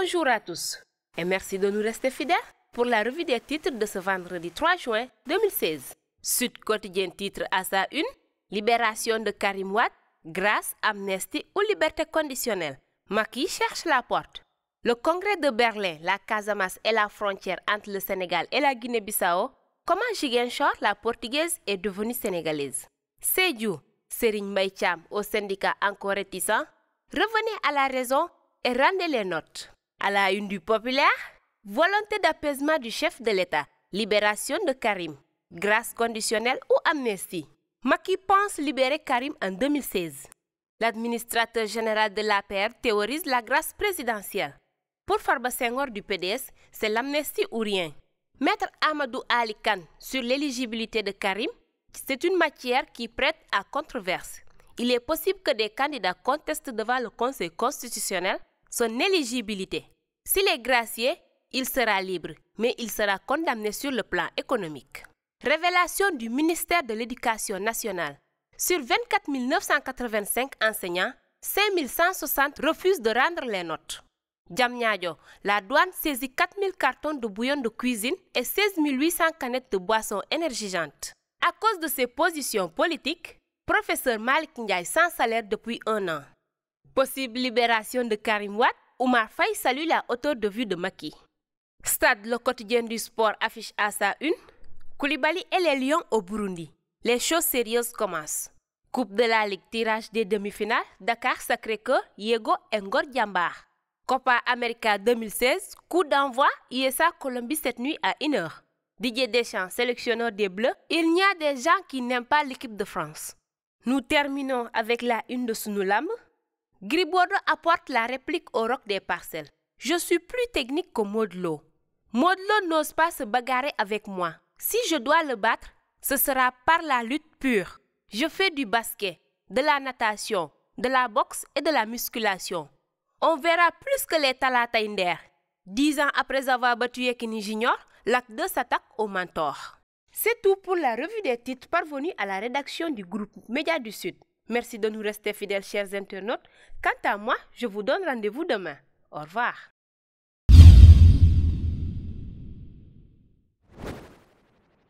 Bonjour à tous et merci de nous rester fidèles pour la revue des titres de ce vendredi 3 juin 2016. Sud quotidien titre à sa une Libération de Karim Watt grâce, amnestie ou liberté conditionnelle. Maquis cherche la porte. Le congrès de Berlin, la Casamance et la frontière entre le Sénégal et la Guinée-Bissau, comment Jigenshor, la portugaise, est devenue sénégalaise. Seydou, Serigne Maïcham, au syndicat encore réticent, revenez à la raison et rendez les notes. À la une du populaire, volonté d'apaisement du chef de l'État, libération de Karim, grâce conditionnelle ou Ma qui pense libérer Karim en 2016. L'administrateur général de l'APR théorise la grâce présidentielle. Pour Farba Senghor du PDS, c'est l'amnistie ou rien. Maître Amadou Ali Khan sur l'éligibilité de Karim, c'est une matière qui prête à controverse. Il est possible que des candidats contestent devant le Conseil constitutionnel son éligibilité. S'il est gracié, il sera libre, mais il sera condamné sur le plan économique. Révélation du ministère de l'Éducation nationale. Sur 24 985 enseignants, 5 160 refusent de rendre les notes. Djamnyadjo, la douane saisit 000 cartons de bouillon de cuisine et 16 800 canettes de boissons énergisantes. À cause de ses positions politiques, professeur Malik Ndiaye sans salaire depuis un an. Possible libération de Karim Watt, Oumar Faye salue la hauteur de vue de Maki. Stade le quotidien du sport affiche à sa une. Koulibaly et les Lions au Burundi. Les choses sérieuses commencent. Coupe de la Ligue, tirage des demi-finales, Dakar Sacré-Cœur, Yego Ngor Djambar. Copa America 2016, coup d'envoi, ISA Colombie cette nuit à 1h. Didier Deschamps, sélectionneur des Bleus, il n'y a des gens qui n'aiment pas l'équipe de France. Nous terminons avec la une de Sunulam. Gribord apporte la réplique au roc des parcelles. Je suis plus technique que Modelo. Modelo n'ose pas se bagarrer avec moi. Si je dois le battre, ce sera par la lutte pure. Je fais du basket, de la natation, de la boxe et de la musculation. On verra plus que les Talataïnder. Dix ans après avoir battu Yekini Junior, l'acte 2 s'attaque au mentor. C'est tout pour la revue des titres parvenus à la rédaction du groupe Média du Sud. Merci de nous rester fidèles, chers internautes. Quant à moi, je vous donne rendez-vous demain. Au revoir.